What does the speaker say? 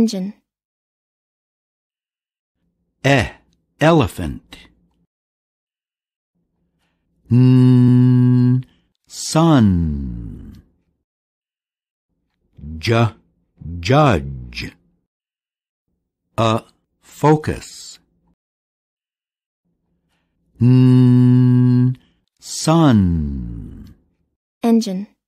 engine. E. Elephant. N. Sun. J. Judge. A. Focus. N. Sun. Engine.